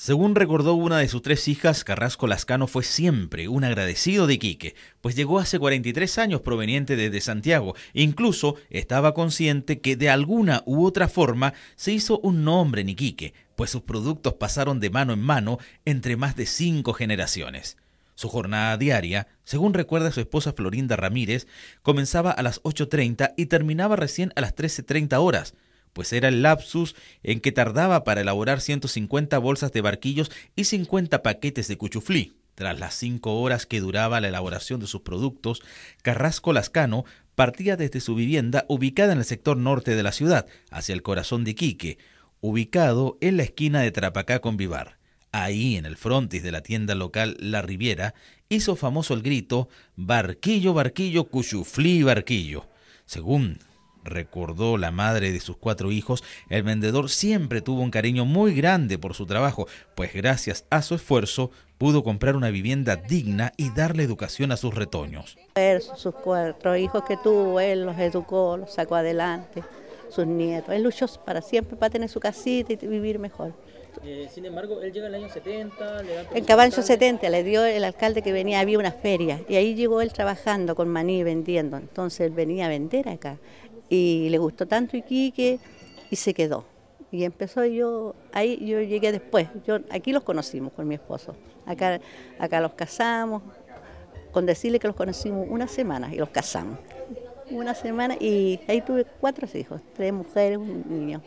Según recordó una de sus tres hijas, Carrasco Lascano fue siempre un agradecido de Iquique, pues llegó hace 43 años proveniente desde Santiago. Incluso estaba consciente que de alguna u otra forma se hizo un nombre en Iquique, pues sus productos pasaron de mano en mano entre más de cinco generaciones. Su jornada diaria, según recuerda su esposa Florinda Ramírez, comenzaba a las 8.30 y terminaba recién a las 13.30 horas pues era el lapsus en que tardaba para elaborar 150 bolsas de barquillos y 50 paquetes de cuchuflí. Tras las cinco horas que duraba la elaboración de sus productos, Carrasco Lascano partía desde su vivienda ubicada en el sector norte de la ciudad, hacia el corazón de Iquique, ubicado en la esquina de Trapacá con Vivar. Ahí, en el frontis de la tienda local La Riviera, hizo famoso el grito Barquillo, barquillo, cuchuflí, barquillo. Según recordó la madre de sus cuatro hijos, el vendedor siempre tuvo un cariño muy grande por su trabajo, pues gracias a su esfuerzo pudo comprar una vivienda digna y darle educación a sus retoños. sus cuatro hijos que tuvo, él los educó, los sacó adelante, sus nietos. Él luchó para siempre para tener su casita y vivir mejor. Eh, sin embargo, él llega en el año 70. Le el caballo 70 le dio el alcalde que venía, había una feria, y ahí llegó él trabajando con maní vendiendo. Entonces él venía a vender acá. Y le gustó tanto Iquique y se quedó. Y empezó yo, ahí yo llegué después, yo aquí los conocimos con mi esposo, acá, acá los casamos, con decirle que los conocimos una semana y los casamos. Una semana y ahí tuve cuatro hijos, tres mujeres, un niño.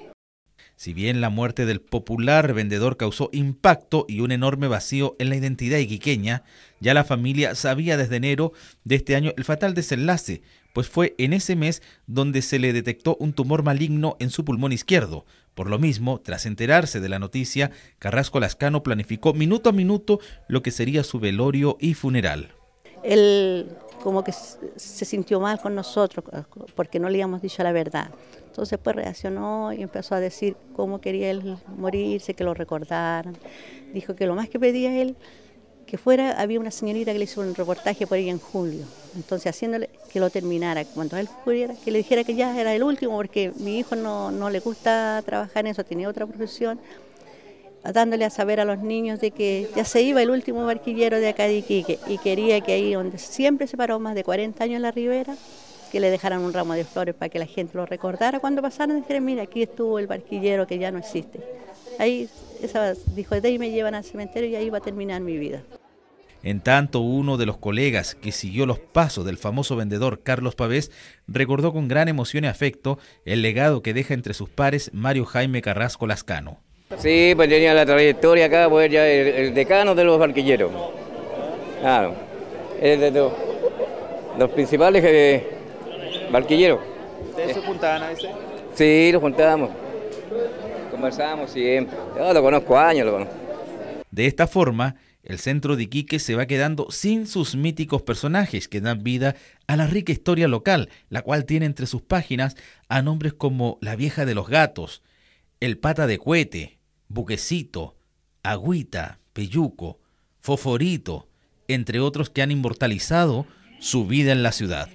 Si bien la muerte del popular vendedor causó impacto y un enorme vacío en la identidad iquiqueña, ya la familia sabía desde enero de este año el fatal desenlace pues fue en ese mes donde se le detectó un tumor maligno en su pulmón izquierdo. Por lo mismo, tras enterarse de la noticia, Carrasco Lascano planificó minuto a minuto lo que sería su velorio y funeral. Él como que se sintió mal con nosotros ah, porque no le habíamos dicho la verdad. Entonces pues reaccionó y empezó a decir cómo quería él morirse, que lo recordaran. Dijo que lo más que pedía él que fuera, había una señorita que le hizo un reportaje por ella en julio. Entonces, haciéndole que lo terminara, cuando él pudiera, que le dijera que ya era el último, porque mi hijo no, le gusta trabajar en eso, tenía otra profesión, dándole a saber a los niños de que ya se iba el último barquillero de acá y quería que ahí donde siempre se paró más de 40 años en la ribera, que le dejaran un ramo de flores para que la gente lo recordara cuando pasaran, dijeron, mira, aquí estuvo el barquillero que ya no existe. Ahí esa, dijo, de ahí me llevan al cementerio y ahí va a terminar mi vida. En tanto, uno de los colegas que siguió los pasos del famoso vendedor Carlos Pavés recordó con gran emoción y afecto el legado que deja entre sus pares Mario Jaime Carrasco Lascano. Sí, pues tenía la trayectoria acá, pues ya el, decano de los barquilleros. Claro, es de los, principales eh, barquilleros. ¿Ustedes se juntaban a veces? Sí, los juntábamos. Conversábamos siempre. Yo lo conozco años, De esta forma, el centro de Iquique se va quedando sin sus míticos personajes que dan vida a la rica historia local, la cual tiene entre sus páginas a nombres como La Vieja de los Gatos, El Pata de Cohete, Buquecito, Agüita, Pelluco, Foforito, entre otros que han inmortalizado su vida en la ciudad.